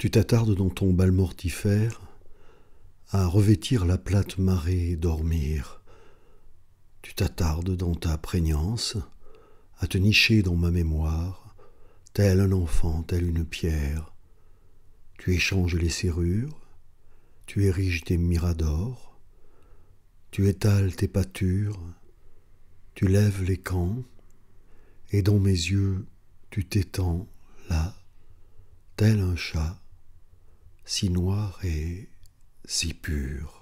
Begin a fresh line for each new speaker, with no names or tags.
Tu t'attardes dans ton bal mortifère à revêtir la plate marée
et dormir. Tu t'attardes dans ta prégnance à te nicher dans ma mémoire, tel un enfant, telle une pierre. Tu échanges les serrures, tu ériges tes miradors, tu étales tes pâtures, tu lèves les camps, et dans mes yeux tu t'étends là, tel un chat,
si noir et si pur.